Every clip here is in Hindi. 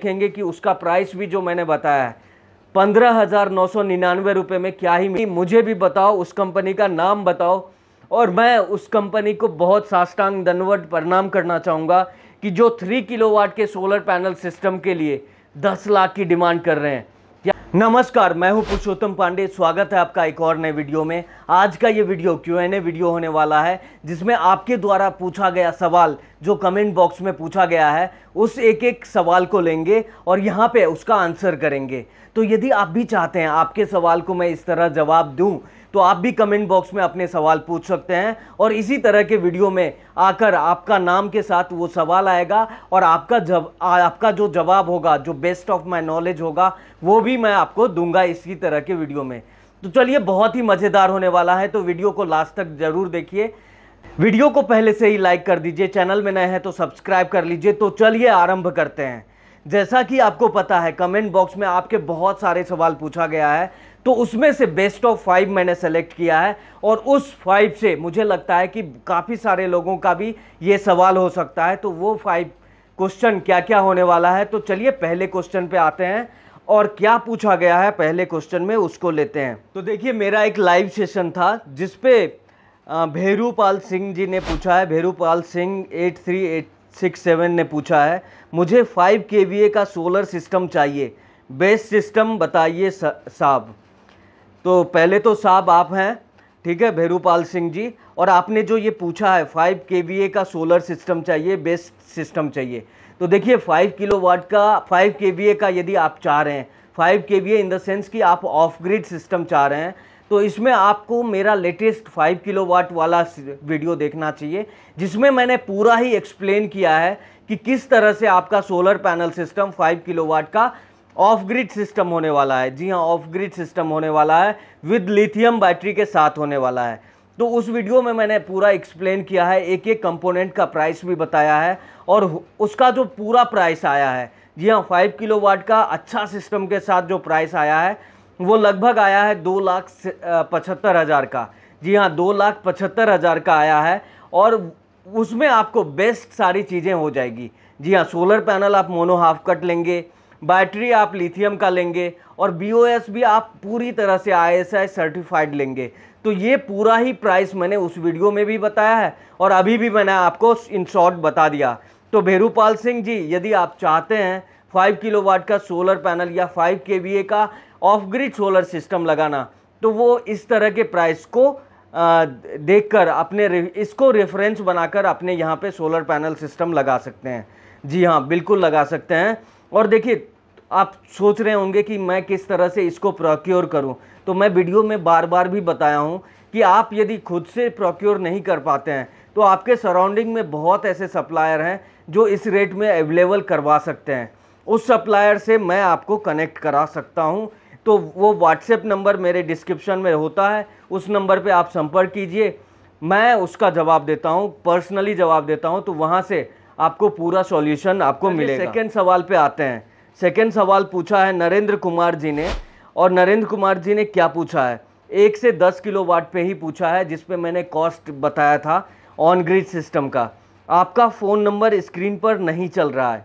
देखेंगे कि उसका प्राइस भी जो मैंने बताया है पंद्रह हज़ार नौ सौ निन्यानवे रुपये में क्या ही मुझे भी बताओ उस कंपनी का नाम बताओ और मैं उस कंपनी को बहुत साष्टांग दंडवट प्रणाम करना चाहूँगा कि जो थ्री किलोवाट के सोलर पैनल सिस्टम के लिए दस लाख की डिमांड कर रहे हैं नमस्कार मैं हूं पुरुषोत्तम पांडे स्वागत है आपका एक और नए वीडियो में आज का ये video Q N A video होने वाला है जिसमें आपके द्वारा पूछा गया सवाल जो कमेंट बॉक्स में पूछा गया है उस एक एक सवाल को लेंगे और यहाँ पे उसका आंसर करेंगे तो यदि आप भी चाहते हैं आपके सवाल को मैं इस तरह जवाब दूँ तो आप भी कमेंट बॉक्स में अपने सवाल पूछ सकते हैं और इसी तरह के वीडियो में आकर आपका नाम के साथ वो सवाल आएगा और आपका जब आपका जो जवाब होगा जो बेस्ट ऑफ माई नॉलेज होगा वो भी मैं आपको दूंगा इसी तरह के वीडियो में तो चलिए बहुत ही मज़ेदार होने वाला है तो वीडियो को लास्ट तक ज़रूर देखिए वीडियो को पहले से ही लाइक कर दीजिए चैनल में नए हैं तो सब्सक्राइब कर लीजिए तो चलिए आरंभ करते हैं जैसा कि आपको पता है कमेंट बॉक्स में आपके बहुत सारे सवाल पूछा गया है तो उसमें से बेस्ट ऑफ फाइव मैंने सेलेक्ट किया है और उस फाइव से मुझे लगता है कि काफ़ी सारे लोगों का भी ये सवाल हो सकता है तो वो फाइव क्वेश्चन क्या क्या होने वाला है तो चलिए पहले क्वेश्चन पे आते हैं और क्या पूछा गया है पहले क्वेश्चन में उसको लेते हैं तो देखिए मेरा एक लाइव सेशन था जिसपे भैरूपाल सिंह जी ने पूछा है Bhairupal Singh eight three eight six seven ने पूछा है मुझे फाइव के का सोलर सिस्टम चाहिए बेस्ट सिस्टम बताइए साहब तो पहले तो साहब आप हैं ठीक है भैरूपाल सिंह जी और आपने जो ये पूछा है फाइव के का सोलर सिस्टम चाहिए बेस्ट सिस्टम चाहिए तो देखिए फाइव किलो का फाइव के का यदि आप चाह रहे हैं फाइव के इन द सेंस कि आप ऑफ ग्रिड सिस्टम चाह रहे हैं तो इसमें आपको मेरा लेटेस्ट 5 किलोवाट वाला वीडियो देखना चाहिए जिसमें मैंने पूरा ही एक्सप्लेन किया है कि किस तरह से आपका सोलर पैनल सिस्टम 5 किलोवाट का ऑफ ग्रिड सिस्टम होने वाला है जी हाँ ऑफ ग्रिड सिस्टम होने वाला है विद लिथियम बैटरी के साथ होने वाला है तो उस वीडियो में मैंने पूरा एक्सप्लेन किया है एक एक कंपोनेंट का प्राइस भी बताया है और उसका जो पूरा प्राइस आया है जी हाँ फाइव किलो वाट का अच्छा सिस्टम के साथ जो प्राइस आया है वो लगभग आया है दो लाख पचहत्तर हज़ार का जी हाँ दो लाख पचहत्तर हज़ार का आया है और उसमें आपको बेस्ट सारी चीज़ें हो जाएगी जी हाँ सोलर पैनल आप मोनो हाफ कट लेंगे बैटरी आप लिथियम का लेंगे और बी भी आप पूरी तरह से आई सर्टिफाइड लेंगे तो ये पूरा ही प्राइस मैंने उस वीडियो में भी बताया है और अभी भी मैंने आपको इन शॉर्ट बता दिया तो भेरूपाल सिंह जी यदि आप चाहते हैं फाइव किलोवाट का सोलर पैनल या फाइव के का ऑफ ग्रिड सोलर सिस्टम लगाना तो वो इस तरह के प्राइस को देखकर अपने इसको रेफरेंस बनाकर अपने यहाँ पे सोलर पैनल सिस्टम लगा सकते हैं जी हाँ बिल्कुल लगा सकते हैं और देखिए आप सोच रहे होंगे कि मैं किस तरह से इसको प्रोक्योर करूं तो मैं वीडियो में बार बार भी बताया हूं कि आप यदि खुद से प्रोक्योर नहीं कर पाते हैं तो आपके सराउंडिंग में बहुत ऐसे सप्लायर हैं जो इस रेट में अवेलेबल करवा सकते हैं उस सप्लायर से मैं आपको कनेक्ट करा सकता हूँ तो वो व्हाट्सएप नंबर मेरे डिस्क्रिप्शन में होता है उस नंबर पर आप संपर्क कीजिए मैं उसका जवाब देता हूँ पर्सनली जवाब देता हूँ तो वहाँ से आपको पूरा सॉल्यूशन आपको अच्छा, मिलेगा सेकेंड सवाल पे आते हैं सेकेंड सवाल पूछा है नरेंद्र कुमार जी ने और नरेंद्र कुमार जी ने क्या पूछा है एक से दस किलो वाट पे ही पूछा है जिसपे मैंने कॉस्ट बताया था ऑन ग्रिड सिस्टम का आपका फ़ोन नंबर स्क्रीन पर नहीं चल रहा है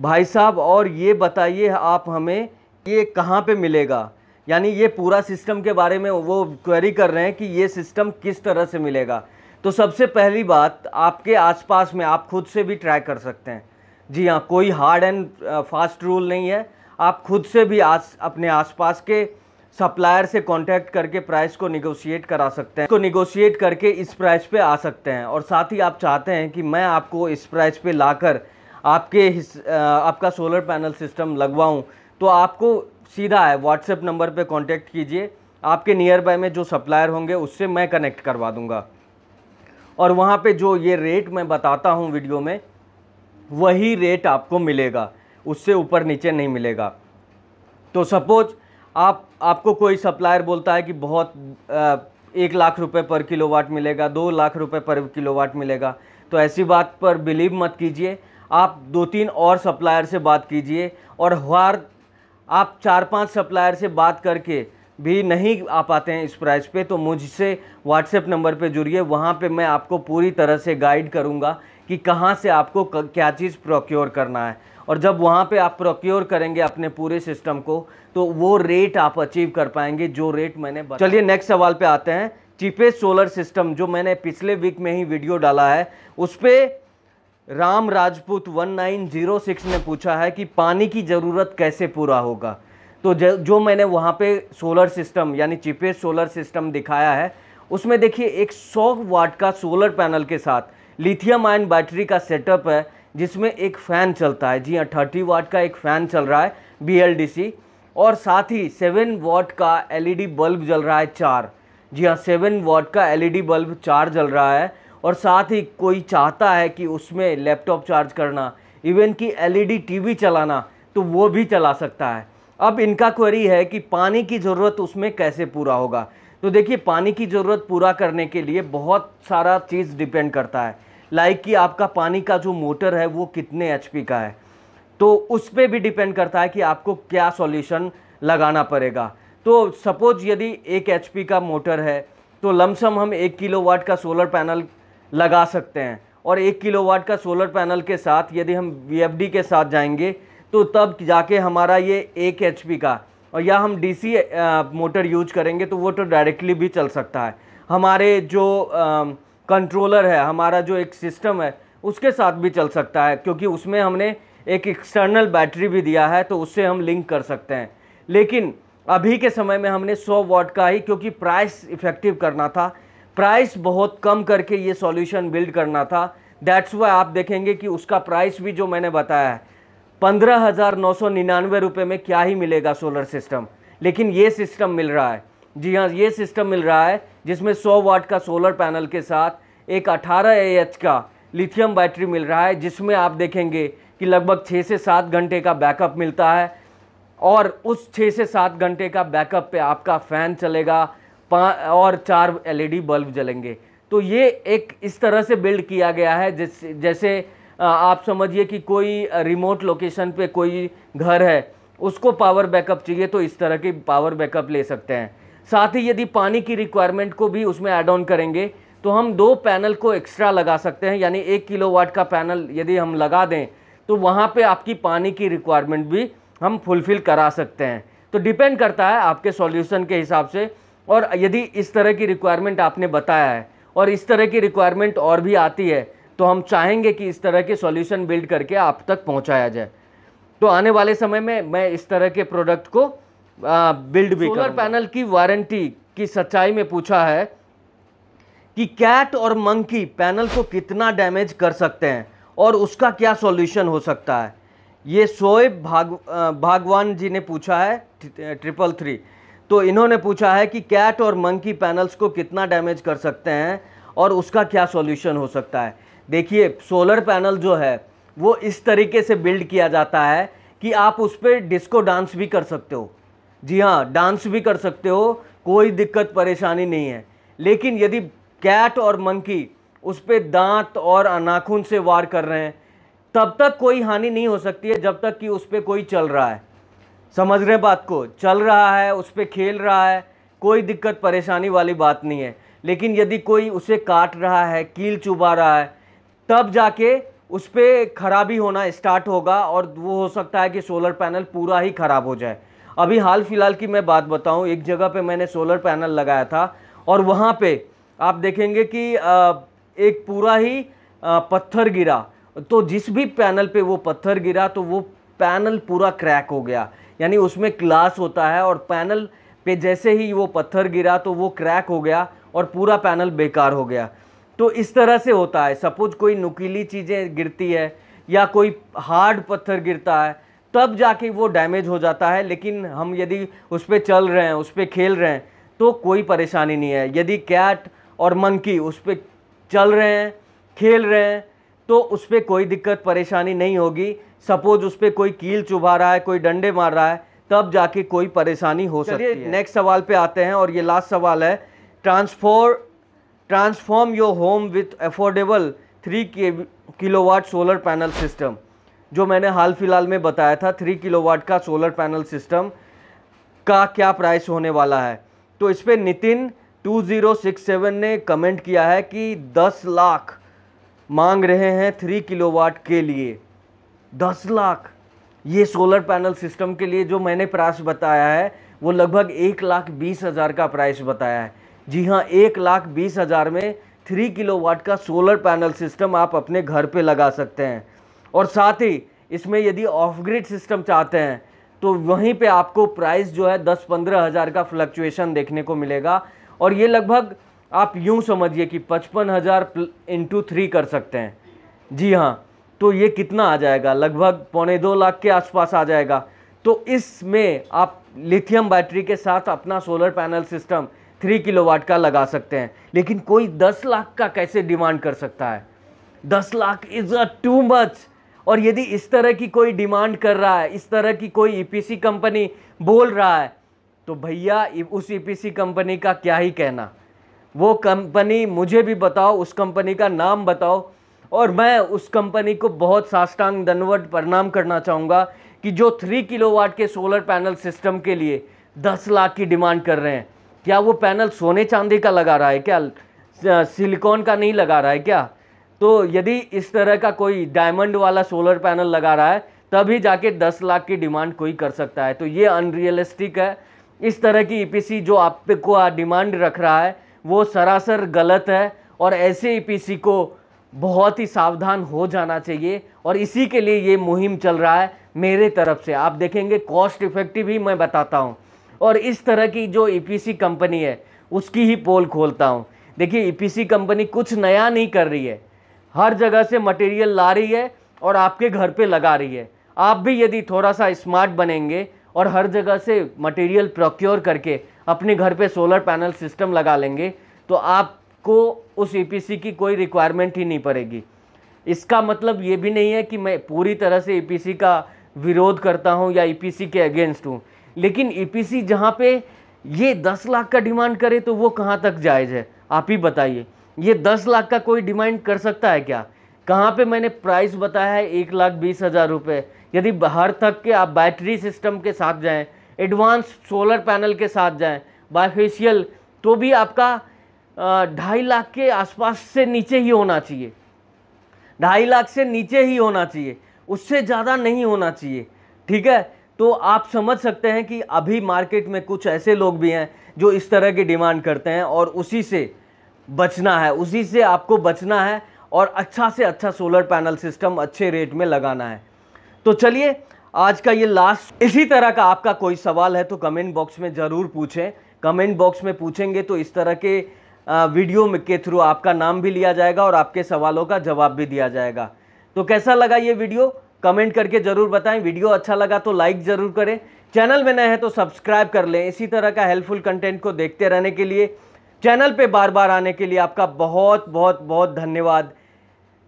भाई साहब और ये बताइए आप हमें ये कहाँ पे मिलेगा यानी ये पूरा सिस्टम के बारे में वो क्वेरी कर रहे हैं कि ये सिस्टम किस तरह से मिलेगा तो सबसे पहली बात आपके आसपास में आप खुद से भी ट्राई कर सकते हैं जी हाँ कोई हार्ड एंड फास्ट रूल नहीं है आप खुद से भी आस अपने आसपास के सप्लायर से कांटेक्ट करके प्राइस को निगोशिएट करा सकते हैं इसको निगोशिएट करके इस प्राइस पे आ सकते हैं और साथ ही आप चाहते हैं कि मैं आपको इस प्राइस पे लाकर आपके हिस uh, आपका सोलर पैनल सिस्टम लगवाऊं तो आपको सीधा है व्हाट्सएप नंबर पे कांटेक्ट कीजिए आपके नियर बाय में जो सप्लायर होंगे उससे मैं कनेक्ट करवा दूँगा और वहाँ पर जो ये रेट मैं बताता हूँ वीडियो में वही रेट आपको मिलेगा उससे ऊपर नीचे नहीं मिलेगा तो सपोज़ आप आपको कोई सप्लायर बोलता है कि बहुत आ, एक लाख रुपए पर किलोवाट मिलेगा दो लाख रुपए पर किलोवाट मिलेगा तो ऐसी बात पर बिलीव मत कीजिए आप दो तीन और सप्लायर से बात कीजिए और हर आप चार पांच सप्लायर से बात करके भी नहीं आ पाते हैं इस प्राइस पे तो मुझसे व्हाट्सएप नंबर पे जुड़िए वहाँ पे मैं आपको पूरी तरह से गाइड करूँगा कि कहाँ से आपको क्या चीज़ प्रोक्योर करना है और जब वहाँ पे आप प्रोक्योर करेंगे अपने पूरे सिस्टम को तो वो रेट आप अचीव कर पाएंगे जो रेट मैंने चलिए नेक्स्ट सवाल पे आते हैं चीपेस्ट सोलर सिस्टम जो मैंने पिछले वीक में ही वीडियो डाला है उस पर राम राजपूत 1906 ने पूछा है कि पानी की ज़रूरत कैसे पूरा होगा तो जो मैंने वहाँ पर सोलर सिस्टम यानी चीपेस्ट सोलर सिस्टम दिखाया है उसमें देखिए एक सौ वाट का सोलर पैनल के साथ लिथियम आयन बैटरी का सेटअप है जिसमें एक फ़ैन चलता है जी हाँ थर्टी वाट का एक फ़ैन चल रहा है बी और साथ ही सेवन वाट का एलईडी e बल्ब जल रहा है चार जी हाँ सेवन वाट का एलईडी e बल्ब चार जल रहा है और साथ ही कोई चाहता है कि उसमें लैपटॉप चार्ज करना इवन कि एल ई e चलाना तो वो भी चला सकता है अब इनका क्वेरी है कि पानी की ज़रूरत उसमें कैसे पूरा होगा तो देखिए पानी की ज़रूरत पूरा करने के लिए बहुत सारा चीज़ डिपेंड करता है लाइक कि आपका पानी का जो मोटर है वो कितने एच का है तो उस पर भी डिपेंड करता है कि आपको क्या सॉल्यूशन लगाना पड़ेगा तो सपोज यदि एक एच का मोटर है तो लमसम हम एक किलो वाट का सोलर पैनल लगा सकते हैं और एक किलो वाट का सोलर पैनल के साथ यदि हम वी के साथ जाएंगे तो तब जाके हमारा ये एक एच का और या हम डीसी मोटर यूज करेंगे तो वो तो डायरेक्टली भी चल सकता है हमारे जो कंट्रोलर है हमारा जो एक सिस्टम है उसके साथ भी चल सकता है क्योंकि उसमें हमने एक एक्सटर्नल बैटरी भी दिया है तो उससे हम लिंक कर सकते हैं लेकिन अभी के समय में हमने 100 वॉट का ही क्योंकि प्राइस इफ़ेक्टिव करना था प्राइस बहुत कम करके ये सॉल्यूशन बिल्ड करना था दैट्स वाई आप देखेंगे कि उसका प्राइस भी जो मैंने बताया है पंद्रह हज़ार नौ सौ निन्यानवे रुपये में क्या ही मिलेगा सोलर सिस्टम लेकिन ये सिस्टम मिल रहा है जी हाँ ये सिस्टम मिल रहा है जिसमें 100 वाट का सोलर पैनल के साथ एक 18 एच का लिथियम बैटरी मिल रहा है जिसमें आप देखेंगे कि लगभग छः से सात घंटे का बैकअप मिलता है और उस छः से सात घंटे का बैकअप पे आपका फ़ैन चलेगा और चार एलईडी बल्ब e जलेंगे तो ये एक इस तरह से बिल्ड किया गया है जिस जैसे आप समझिए कि कोई रिमोट लोकेशन पे कोई घर है उसको पावर बैकअप चाहिए तो इस तरह की पावर बैकअप ले सकते हैं साथ ही यदि पानी की रिक्वायरमेंट को भी उसमें ऐड ऑन करेंगे तो हम दो पैनल को एक्स्ट्रा लगा सकते हैं यानी एक किलो का पैनल यदि हम लगा दें तो वहाँ पर आपकी पानी की रिक्वायरमेंट भी हम फुलफ़िल करा सकते हैं तो डिपेंड करता है आपके सॉल्यूशन के हिसाब से और यदि इस तरह की रिक्वायरमेंट आपने बताया है और इस तरह की रिक्वायरमेंट और भी आती है तो हम चाहेंगे कि इस तरह के सॉल्यूशन बिल्ड करके आप तक पहुंचाया जाए तो आने वाले समय में मैं इस तरह के प्रोडक्ट को आ, बिल्ड भी सोलर पैनल की वारंटी की सच्चाई में पूछा है कि कैट और मंकी पैनल को कितना डैमेज कर सकते हैं और उसका क्या सॉल्यूशन हो सकता है ये सोए भाग भागवान जी ने पूछा है ट्रिपल थ्री तो इन्होंने पूछा है कि कैट और मंकी पैनल्स को कितना डैमेज कर सकते हैं और उसका क्या सॉल्यूशन हो सकता है देखिए सोलर पैनल जो है वो इस तरीके से बिल्ड किया जाता है कि आप उस पर डिस्को डांस भी कर सकते हो जी हाँ डांस भी कर सकते हो कोई दिक्कत परेशानी नहीं है लेकिन यदि कैट और मंकी उस पर दांत और अनाखून से वार कर रहे हैं तब तक कोई हानि नहीं हो सकती है जब तक कि उस पर कोई चल रहा है समझ रहे बात को चल रहा है उस पर खेल रहा है कोई दिक्कत परेशानी वाली बात नहीं है लेकिन यदि कोई उसे काट रहा है कील चुबा रहा है तब जाके उस पर खराबी होना स्टार्ट होगा और वो हो सकता है कि सोलर पैनल पूरा ही ख़राब हो जाए अभी हाल फिलहाल की मैं बात बताऊं एक जगह पे मैंने सोलर पैनल लगाया था और वहाँ पे आप देखेंगे कि एक पूरा ही पत्थर गिरा तो जिस भी पैनल पे वो पत्थर गिरा तो वो पैनल पूरा क्रैक हो गया यानी उसमें क्लास होता है और पैनल पे जैसे ही वो पत्थर गिरा तो वो क्रैक हो गया और पूरा पैनल बेकार हो गया तो इस तरह से होता है सपोज कोई नुकीली चीज़ें गिरती है या कोई हार्ड पत्थर गिरता है तब जाके वो डैमेज हो जाता है लेकिन हम यदि उस पर चल रहे हैं उस पर खेल रहे हैं तो कोई परेशानी नहीं है यदि कैट और मंकी उस पर चल रहे हैं खेल रहे हैं तो उस पर कोई दिक्कत परेशानी नहीं होगी सपोज उस पर कोई कील चुभा रहा है कोई डंडे मार रहा है तब जाके कोई परेशानी हो सकती है नेक्स्ट सवाल पे आते हैं और ये लास्ट सवाल है transform transform your home with affordable three kilowatt solar panel system जो मैंने हाल फिलहाल में बताया था थ्री किलो वाट का सोलर पैनल सिस्टम का क्या प्राइस होने वाला है तो इस पर नितिन 2067 ने कमेंट किया है कि 10 लाख मांग रहे हैं थ्री किलो वाट के लिए 10 लाख ये सोलर पैनल सिस्टम के लिए जो मैंने प्राइस बताया है वो लगभग एक लाख बीस हज़ार का प्राइस बताया है जी हाँ एक लाख बीस हज़ार में थ्री किलोवाट का सोलर पैनल सिस्टम आप अपने घर पे लगा सकते हैं और साथ ही इसमें यदि ऑफ ग्रिड सिस्टम चाहते हैं तो वहीं पे आपको प्राइस जो है दस पंद्रह हज़ार का फ्लक्चुएशन देखने को मिलेगा और ये लगभग आप यूँ समझिए कि पचपन हज़ार इंटू थ्री कर सकते हैं जी हाँ तो ये कितना आ जाएगा लगभग पौने दो लाख के आसपास आ जाएगा तो इसमें आप लिथियम बैटरी के साथ अपना solar panel system three kilowatt का लगा सकते हैं लेकिन कोई दस लाख का कैसे डिमांड कर सकता है दस lakh is a too much और यदि इस तरह की कोई डिमांड कर रहा है इस तरह की कोई ईपीसी e कंपनी बोल रहा है तो भैया उस ईपीसी e कंपनी का क्या ही कहना वो कंपनी मुझे भी बताओ उस कंपनी का नाम बताओ और मैं उस कंपनी को बहुत साष्टांग दंडवट प्रणाम करना चाहूँगा कि जो थ्री किलोवाट के सोलर पैनल सिस्टम के लिए दस लाख की डिमांड कर रहे हैं क्या वो पैनल सोने चांदी का लगा रहा है क्या सिलिकॉन का नहीं लगा रहा है क्या तो यदि इस तरह का कोई डायमंड वाला सोलर पैनल लगा रहा है तभी जाके दस लाख की डिमांड कोई कर सकता है तो ये अनरियलिस्टिक है इस तरह की ईपीसी e जो आप को डिमांड रख रहा है वो सरासर गलत है और ऐसे ईपीसी e को बहुत ही सावधान हो जाना चाहिए और इसी के लिए ये मुहिम चल रहा है मेरे तरफ से आप देखेंगे कॉस्ट इफेक्टिव ही मैं बताता हूँ और इस तरह की जो ईपीसी e कंपनी है उसकी ही पोल खोलता हूँ देखिए ईपीसी e कंपनी कुछ नया नहीं कर रही है हर जगह से मटेरियल ला रही है और आपके घर पे लगा रही है आप भी यदि थोड़ा सा स्मार्ट बनेंगे और हर जगह से मटेरियल प्रोक्योर करके अपने घर पे सोलर पैनल सिस्टम लगा लेंगे तो आपको उस ईपीसी e की कोई रिक्वायरमेंट ही नहीं पड़ेगी इसका मतलब ये भी नहीं है कि मैं पूरी तरह से ईपीसी का विरोध करता हूँ या ईपीसी के अगेंस्ट हूँ लेकिन ईपीसी e जहाँ पे ये दस लाख का डिमांड करे तो वो कहाँ तक जायज़ है आप ही बताइए ये दस लाख का कोई डिमांड कर सकता है क्या कहाँ पे मैंने प्राइस बताया है एक लाख बीस हज़ार रुपये यदि बाहर तक के आप बैटरी सिस्टम के साथ जाएं एडवांस सोलर पैनल के साथ जाएं बायोफेशियल तो भी आपका ढाई लाख के आसपास से नीचे ही होना चाहिए ढाई लाख से नीचे ही होना चाहिए उससे ज़्यादा नहीं होना चाहिए ठीक है तो आप समझ सकते हैं कि अभी मार्केट में कुछ ऐसे लोग भी हैं जो इस तरह की डिमांड करते हैं और उसी से बचना है उसी से आपको बचना है और अच्छा से अच्छा सोलर पैनल सिस्टम अच्छे रेट में लगाना है तो चलिए आज का ये लास्ट इसी तरह का आपका कोई सवाल है तो कमेंट बॉक्स में ज़रूर पूछें कमेंट बॉक्स में पूछेंगे तो इस तरह के वीडियो के थ्रू आपका नाम भी लिया जाएगा और आपके सवालों का जवाब भी दिया जाएगा तो कैसा लगा ये वीडियो कमेंट करके ज़रूर बताएं वीडियो अच्छा लगा तो लाइक ज़रूर करें चैनल में नए हैं तो सब्सक्राइब कर लें इसी तरह का हेल्पफुल कंटेंट को देखते रहने के लिए चैनल पे बार बार आने के लिए आपका बहुत बहुत बहुत धन्यवाद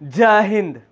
जय हिंद